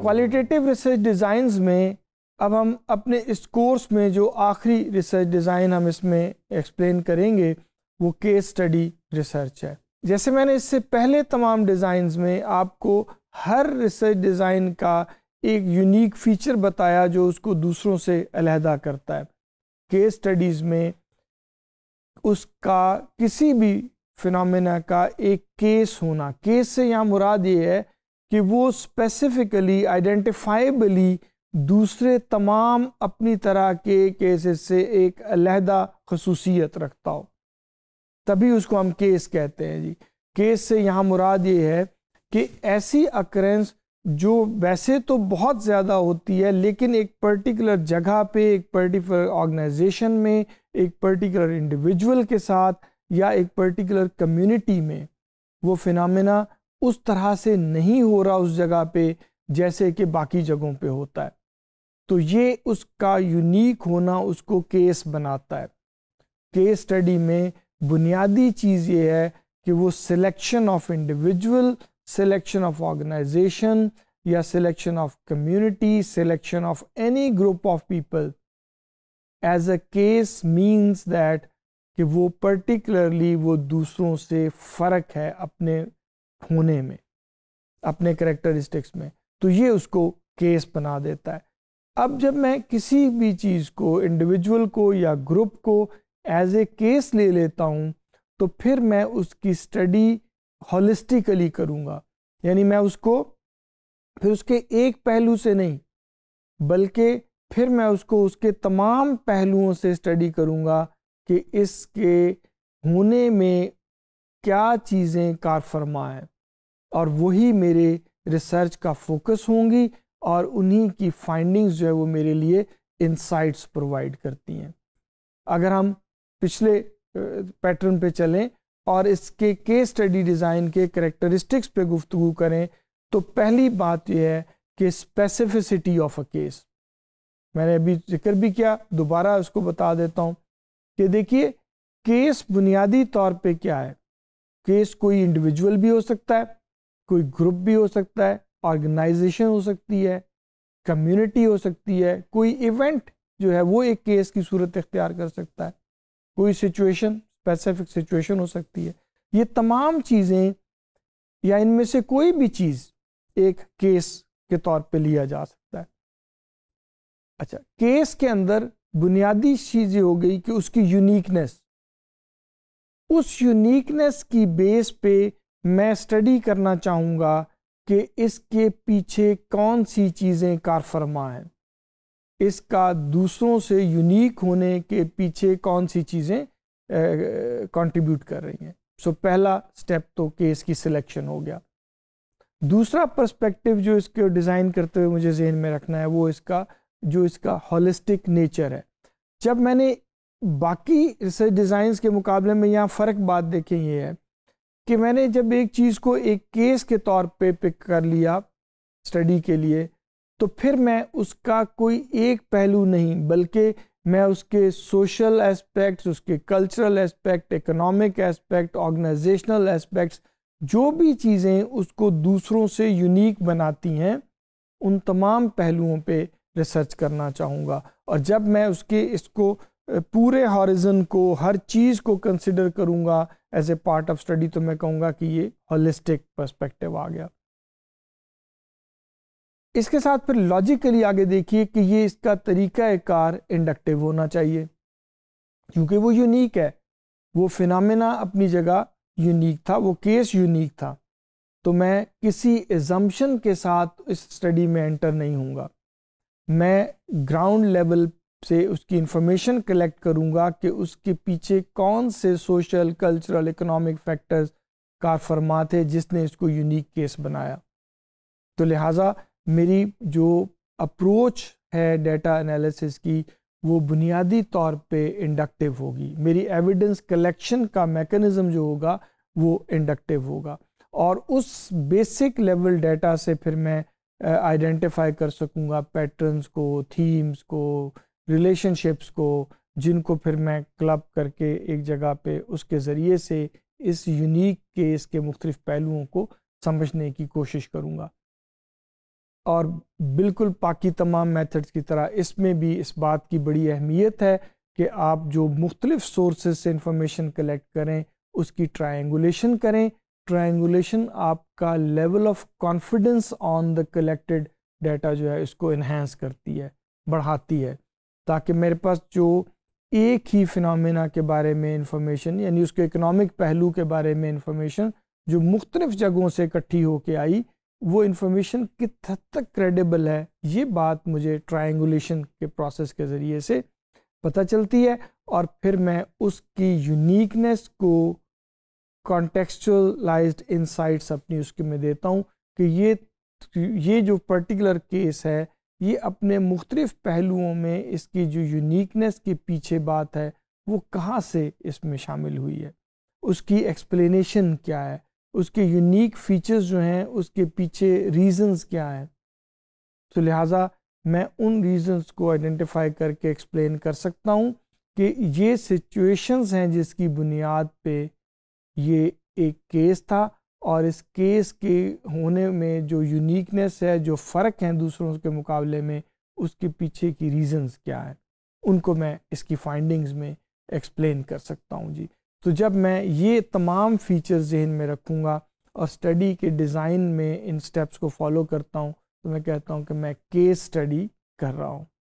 qualitative research designs में अब हम अपने इस कोर्स में जो आखिरी रिसर्च डिज़ाइन हम इसमें एक्सप्लेन करेंगे वो केस स्टडी रिसर्च है जैसे मैंने इससे पहले तमाम डिज़ाइंस में आपको हर रिसर्च डिज़ाइन का एक यूनिक फीचर बताया जो उसको दूसरों से अलहदा करता है केस स्टडीज़ में उसका किसी भी फिनमिना का एक केस होना केस से यहाँ मुराद ये है कि वो स्पेसिफिकली आइडेंटिफाइबली दूसरे तमाम अपनी तरह के केसेस से एक अलहदा खसूसियत रखता हो तभी उसको हम केस कहते हैं जी केस से यहाँ मुराद ये है कि ऐसी अक्रेंस जो वैसे तो बहुत ज़्यादा होती है लेकिन एक पर्टिकुलर जगह पे एक पर्टिकुलर ऑर्गेनाइजेशन में एक पर्टिकुलर इंडिविजुअल के साथ या एक पर्टिकुलर कम्युनिटी में वो फिनमिना उस तरह से नहीं हो रहा उस जगह पे जैसे कि बाकी जगहों पे होता है तो ये उसका यूनिक होना उसको केस बनाता है केस स्टडी में बुनियादी चीज़ ये है कि वो selection of individual selection of organisation या selection of community selection of any group of people as a case means that कि वो पर्टिकुलरली वो दूसरों से फ़र्क है अपने होने में अपने करेक्टरिस्टिक्स में तो ये उसको केस बना देता है अब जब मैं किसी भी चीज़ को इंडिविजुअल को या ग्रुप को एज ए केस ले लेता हूँ तो फिर मैं उसकी स्टडी हॉलिस्टिकली करूँगा यानी मैं उसको फिर उसके एक पहलू से नहीं बल्कि फिर मैं उसको उसके तमाम पहलुओं से स्टडी करूँगा कि इसके होने में क्या चीज़ें कारफरमा हैं और वही मेरे रिसर्च का फोकस होंगी और उन्हीं की फाइंडिंग्स जो है वो मेरे लिए इंसाइट्स प्रोवाइड करती हैं अगर हम पिछले पैटर्न पे चलें और इसके केस स्टडी डिज़ाइन के करेक्टरिस्टिक्स पे गुफ्तु करें तो पहली बात यह है कि स्पेसिफिसिटी ऑफ अ केस मैंने अभी जिक्र भी किया दोबारा उसको बता देता हूँ कि देखिए केस बुनियादी तौर पे क्या है केस कोई इंडिविजुअल भी हो सकता है कोई ग्रुप भी हो सकता है ऑर्गेनाइजेशन हो सकती है कम्युनिटी हो सकती है कोई इवेंट जो है वो एक केस की सूरत इख्तियार कर सकता है कोई सिचुएशन स्पेसिफिक सिचुएशन हो सकती है ये तमाम चीज़ें या इनमें से कोई भी चीज़ एक केस के तौर पे लिया जा सकता है अच्छा केस के अंदर बुनियादी ये हो गई कि उसकी यूनिकनेस उस यूनिकनेस की बेस पे मैं स्टडी करना चाहूँगा कि इसके पीछे कौन सी चीज़ें कारफरमा हैं इसका दूसरों से यूनिक होने के पीछे कौन सी चीज़ें कंट्रीब्यूट कर रही हैं सो so, पहला स्टेप तो केस की सिलेक्शन हो गया दूसरा पर्सपेक्टिव जो इसके डिज़ाइन करते हुए मुझे जहन में रखना है वो इसका जो इसका हॉलिस्टिक नेचर है जब मैंने बाकी रिसर्च डिज़ाइंस के मुकाबले में यहाँ फ़र्क बात देखें ये है कि मैंने जब एक चीज़ को एक केस के तौर पे पिक कर लिया स्टडी के लिए तो फिर मैं उसका कोई एक पहलू नहीं बल्कि मैं उसके सोशल एस्पेक्ट्स उसके cultural aspect economic aspect organisational aspects जो भी चीज़ें उसको दूसरों से यूनिक बनाती हैं उन तमाम पहलुओं पे रिसर्च करना चाहूँगा और जब मैं उसके इसको पूरे हॉरिजन को हर चीज़ को कंसिडर करूँगा as a part of study तो मैं कहूँगा कि ये होलिस्टिक पर्सपेक्टिव आ गया इसके साथ फिर लॉजिकली आगे देखिए कि ये इसका तरीका कार इंडक्टिव होना चाहिए क्योंकि वो यूनिक है वो फिनमिना अपनी जगह यूनिक था वो केस यूनिक था तो मैं किसी एजम्पन के साथ इस स्टडी में एंटर नहीं हूँगा मैं ग्राउंड लेवल से उसकी इन्फॉर्मेशन कलेक्ट करूँगा कि उसके पीछे कौन से सोशल कल्चरल इकोनॉमिक फैक्टर्स का फरमा थे जिसने इसको यूनिक केस बनाया तो लिहाजा मेरी जो अप्रोच है डेटा एनालिसिस की वो बुनियादी तौर पे इंडक्टिव होगी मेरी एविडेंस कलेक्शन का मेकनिज़म जो होगा वो इंडक्टिव होगा और उस बेसिक लेवल डेटा से फिर मैं आइडेंटिफाई कर सकूँगा पैटर्न्स को थीम्स को रिलेशनशिप्स को जिनको फिर मैं क्लब करके एक जगह पे उसके ज़रिए से इस यूनिक केस के मुख्तलिफ पहलुओं को समझने की कोशिश करूँगा और बिल्कुल पाकि तमाम मेथड्स की तरह इसमें भी इस बात की बड़ी अहमियत है कि आप जो मुख्तलिफ सोर्स से इंफॉर्मेशन कलेक्ट करें उसकी ट्रायंगुलेशन करें ट्रायंगुलेशन आपका level of confidence on the collected data जो है इसको इन्हेंस करती है बढ़ाती है ताकि मेरे पास जो एक ही फिनमिना के बारे में इंफॉर्मेशन यानी उसके इकोनॉमिक पहलू के बारे में इंफॉर्मेशन जो मुख्तलिफ जगहों से इकट्ठी होके आई वो इन्फॉर्मेशन कित हद तक क्रेडिबल है ये बात मुझे ट्राइंगुलेशन के प्रोसेस के ज़रिए से पता चलती है और फिर मैं उसकी यूनिकनेस को कॉन्टेक्चुअलाइज्ड इनसाइट्स अपनी उसके में देता हूँ कि ये ये जो पर्टिकुलर केस है ये अपने मुख्तलिफ़ पहलुओं में इसकी जो यूनिकनेस के पीछे बात है वो कहाँ से इसमें शामिल हुई है उसकी एक्सप्लेनेशन क्या है उसके यूनिक फीचर्स जो हैं उसके पीछे रीजंस क्या हैं तो लिहाजा मैं उन रीजंस को आइडेंटिफाई करके एक्सप्लेन कर सकता हूँ कि ये सिचुएशंस हैं जिसकी बुनियाद पे ये एक केस था और इस केस के होने में जो यूनिकनेस है जो फ़र्क है दूसरों के मुकाबले में उसके पीछे की रीज़न्स क्या है उनको मैं इसकी फाइंडिंग्स में एक्सप्लेन कर सकता हूँ जी तो जब मैं ये तमाम फीचर्स जहन में रखूँगा और स्टडी के डिज़ाइन में इन स्टेप्स को फॉलो करता हूँ तो मैं कहता हूँ कि मैं केस स्टडी कर रहा हूँ